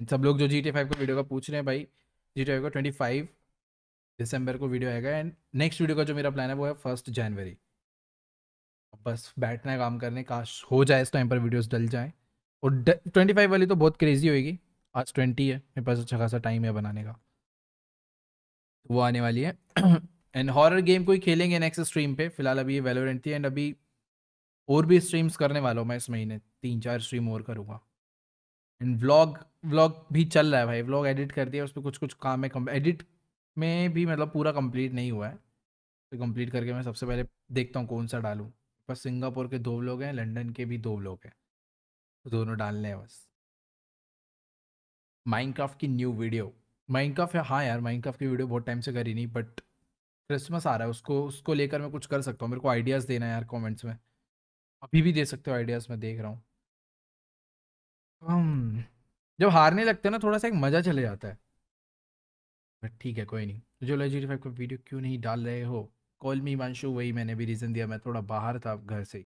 इन सब लोग जो जी टी फाइव का वीडियो का पूछ रहे हैं भाई जी टी फाइव का ट्वेंटी फाइव दिसंबर को वीडियो आएगा एंड नेक्स्ट वीडियो का जो मेरा प्लान है वो है फर्स्ट जनवरी बस बैठना है काम करने काश हो जाए इस टाइम पर वीडियोस डल जाएं और ट्वेंटी फाइव वाली तो बहुत क्रेजी होएगी आज ट्वेंटी है मेरे पास अच्छा खासा टाइम है बनाने का वो आने वाली है एंड हॉरर गेम कोई खेलेंगे नेक्स्ट स्ट्रीम पे फिलहाल अभी ये वेलोरेंट थी एंड अभी और भी स्ट्रीम्स करने वाला हूँ मैं इस महीने तीन चार स्ट्रीम और करूँगा एंड व्लॉग व्लॉग भी चल रहा है भाई व्लॉग एडिट कर दिया उस पर कुछ कुछ काम है एडिट में भी मतलब पूरा कंप्लीट नहीं हुआ है तो कंप्लीट करके मैं सबसे पहले देखता हूँ कौन सा डालूँ बस सिंगापुर के दो लोग हैं लंदन के भी दो लोग हैं तो दोनों डालने हैं बस माइनक्राफ्ट की न्यू वीडियो माइनक्राफ्ट हाँ यार माइनक्राफ्ट की वीडियो बहुत टाइम से करी नहीं बट क्रिसमस आ रहा है उसको उसको लेकर मैं कुछ कर सकता हूँ मेरे को आइडियाज़ देना है यार कॉमेंट्स में अभी भी दे सकते हो आइडियाज़ मैं देख रहा हूँ um, जब हारने लगते हैं ना थोड़ा सा एक मज़ा चले जाता है बट ठीक है कोई नहीं जो लेजी को का वीडियो क्यों नहीं डाल रहे हो कॉल मी मानशू वही मैंने भी रीज़न दिया मैं थोड़ा बाहर था घर से